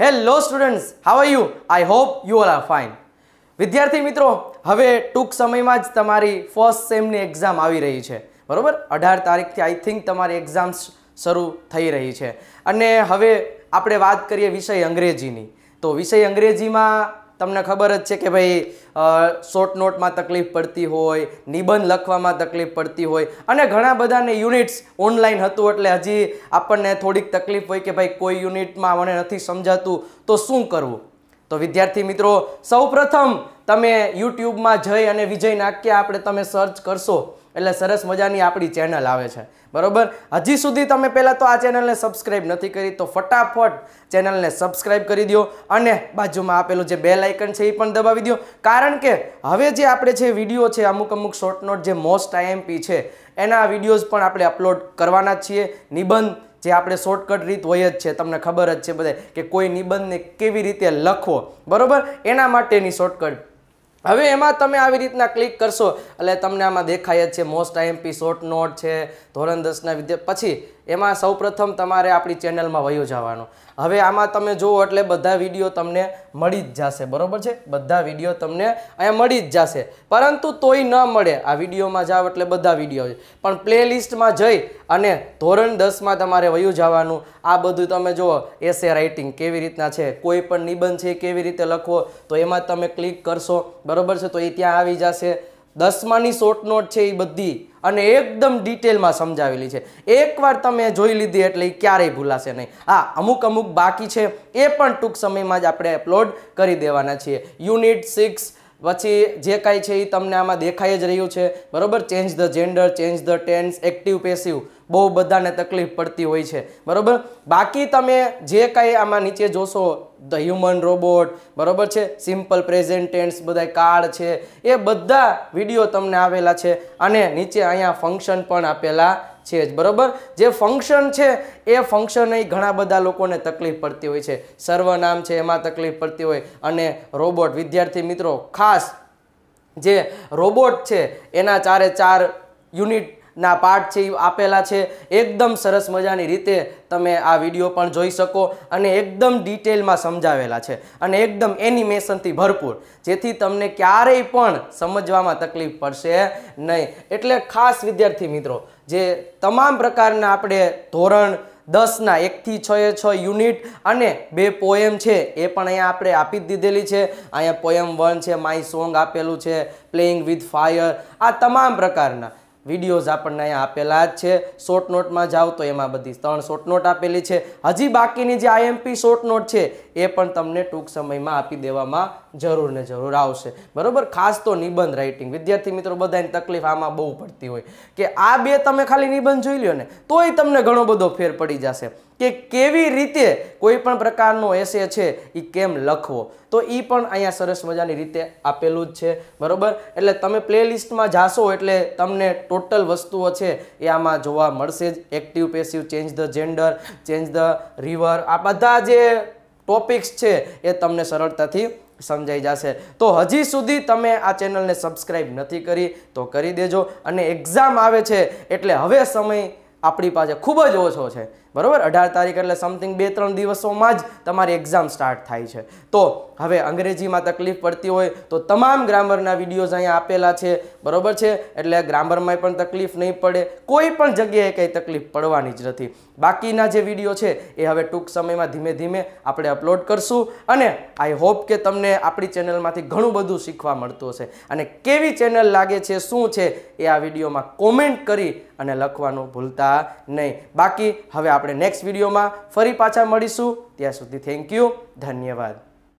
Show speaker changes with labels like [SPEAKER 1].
[SPEAKER 1] hello students how are you I hope you all are fine વિદ્યાર્થી મિત્રો હવે ટૂંક સમયમાં જ તમારી ફર્સ્ટ સેમની એક્ઝામ આવી રહી છે બરાબર અઢાર તારીખથી આઈ થિંક તમારી એક્ઝામ્સ શરૂ થઈ રહી છે અને હવે આપણે વાત કરીએ વિષય અંગ્રેજીની તો વિષય અંગ્રેજીમાં તમને ખબર જ છે કે ભાઈ શોર્ટ નોટમાં તકલીફ પડતી હોય નિબંધ લખવામાં તકલીફ પડતી હોય અને ઘણા બધાને યુનિટ્સ ઓનલાઈન હતું એટલે હજી આપણને થોડીક તકલીફ હોય કે ભાઈ કોઈ યુનિટમાં મને નથી સમજાતું તો શું કરવું તો વિદ્યાર્થી મિત્રો સૌપ્રથમ તમે યુટ્યુબમાં જઈ અને વિજય નાક્યા આપણે તમે સર્ચ કરશો એટલે સરસ મજાની આપણી ચેનલ આવે છે બરાબર હજી સુધી તમે પહેલાં તો આ ચેનલને સબસ્ક્રાઈબ નથી કરી તો ફટાફટ ચેનલને સબસ્ક્રાઈબ કરી દો અને બાજુમાં આપેલું જે બે લાઇકન છે એ પણ દબાવી દો કારણ કે હવે જે આપણે જે વિડીયો છે અમુક અમુક શોર્ટનોટ જે મોસ્ટ આઈએમપી છે એના વિડીયોઝ પણ આપણે અપલોડ કરવાના છીએ નિબંધ જે આપણે શોર્ટકટ રીત હોય જ છે તમને ખબર જ છે બધા કે કોઈ નિબંધને કેવી રીતે લખવો બરાબર એના માટેની શોર્ટકટ હવે એમાં તમે આવી રીતના ક્લિક કરશો એટલે તમને આમાં દેખાય જ છે મોસ્ટ આઈએમપી શોર્ટ નોટ છે ધોરણ દસના વિદ્યા પછી એમાં સૌપ્રથમ તમારે આપણી ચેનલમાં વયો જવાનું હવે આમાં તમે જુઓ એટલે બધા વિડીયો તમને મળી જ જશે બરાબર છે બધા વિડીયો તમને અહીંયા મળી જ જશે પરંતુ તોય ન મળે આ વિડીયોમાં જાઓ એટલે બધા વિડીયો પણ પ્લેલિસ્ટમાં જઈ અને ધોરણ દસમાં તમારે વયું જવાનું આ બધું તમે જુઓ એસે રાઇટિંગ કેવી રીતના છે કોઈ પણ નિબંધ છે કેવી રીતે લખવો તો એમાં તમે ક્લિક કરશો બરાબર છે તો એ ત્યાં આવી જશે દસમાની શોર્ટ નોટ છે એ બધી અને એકદમ ડિટેલમાં સમજાવેલી છે એકવાર તમે જોઈ લીધી એટલે એ ક્યારેય ભૂલાશે નહીં હા અમુક અમુક બાકી છે એ પણ ટૂંક સમયમાં જ આપણે અપલોડ કરી દેવાના છીએ યુનિટ સિક્સ પછી જે કાંઈ છે એ તમને આમાં દેખાઈ જ રહ્યું છે બરાબર change the gender change the tense active passive બહુ બધાને તકલીફ પડતી હોય છે બરાબર બાકી તમે જે કાંઈ આમાં નીચે જોશો ધ હ્યુમન રોબોટ બરાબર છે સિમ્પલ પ્રેઝન્ટ ટેન્સ બધા કાર્ડ છે એ બધા વિડીયો તમને આવેલા છે અને નીચે અહીંયા ફંક્શન પણ આપેલા છે જ બરાબર જે ફંક્શન છે એ ફંક્શન ઘણા બધા લોકોને તકલીફ પડતી હોય છે સર્વનામ છે એમાં તકલીફ પડતી હોય અને રોબોટ વિદ્યાર્થી મિત્રો ખાસ જે રોબોટ છે એના ચારે ચાર યુનિટના ના પાઠ છે એ આપેલા છે એકદમ સરસ મજાની રીતે તમે આ વિડીયો પણ જોઈ શકો અને એકદમ ડિટેલમાં સમજાવેલા છે અને એકદમ એનિમેશનથી ભરપૂર જેથી તમને ક્યારેય પણ સમજવામાં તકલીફ પડશે નહીં એટલે ખાસ વિદ્યાર્થી મિત્રો જે તમામ પ્રકારના આપણે ધોરણ દસના એકથી છ એ છ યુનિટ અને બે પોએમ છે એ પણ અહીંયા આપણે આપી જ દીધેલી છે અહીંયા પોએમ વન છે માય સોંગ આપેલું છે પ્લેઇંગ વિથ ફાયર આ તમામ પ્રકારના વિડીયોઝ આપણને અહીંયા આપેલા જ છે શોર્ટ નોટમાં જાઓ તો એમાં બધી ત્રણ શોર્ટ નોટ આપેલી છે હજી બાકીની જે આઈએમપી શોર્ટ નોટ છે એ પણ તમને ટૂંક સમયમાં આપી દેવામાં જરૂર ને જરૂર આવશે બરાબર ખાસ તો નિબંધ રાઇટિંગ વિદ્યાર્થી મિત્રો બધાની તકલીફ આમાં બહુ પડતી હોય કે આ બે તમે ખાલી નિબંધ જોઈ લો ને તોય તમને ઘણો બધો ફેર પડી જશે કે કેવી રીતે કોઈ પણ પ્રકારનો એસે છે એ કેમ લખવો તો એ પણ અહીંયા સરસ મજાની રીતે આપેલું જ છે બરાબર એટલે તમે પ્લેલિસ્ટમાં જાશો એટલે તમને ટોટલ વસ્તુઓ છે એ આમાં જોવા મળશે જ active passive change the gender change the river આ બધા જે ટોપિક્સ છે એ તમને સરળતાથી સમજાઈ જશે તો હજી સુધી તમે આ ચેનલને સબસ્ક્રાઈબ નથી કરી તો કરી દેજો અને એક્ઝામ આવે છે એટલે હવે સમય આપણી પાસે ખૂબ જ ઓછો છે બરાબર અઢાર તારીખ એટલે સમથિંગ બે ત્રણ દિવસોમાં જ તમારી એક્ઝામ સ્ટાર્ટ થાય છે તો હવે અંગ્રેજીમાં તકલીફ પડતી હોય તો તમામ ગ્રામરના વિડીયોઝ અહીંયા આપેલા છે બરાબર છે એટલે ગ્રામરમાં પણ તકલીફ નહીં પડે કોઈ પણ જગ્યાએ કંઈ તકલીફ પડવાની જ નથી બાકીના જે વિડીયો છે એ હવે ટૂંક સમયમાં ધીમે ધીમે આપણે અપલોડ કરશું અને આઈ હોપ કે તમને આપણી ચેનલમાંથી ઘણું બધું શીખવા મળતું હશે અને કેવી ચેનલ લાગે છે શું છે એ આ વિડીયોમાં કોમેન્ટ કરી અને લખવાનું ભૂલતા નહીં બાકી હવે આપણે નેક્સ્ટ વિડીયોમાં ફરી પાછા મળીશું ત્યાં સુધી થેન્ક યુ ધન્યવાદ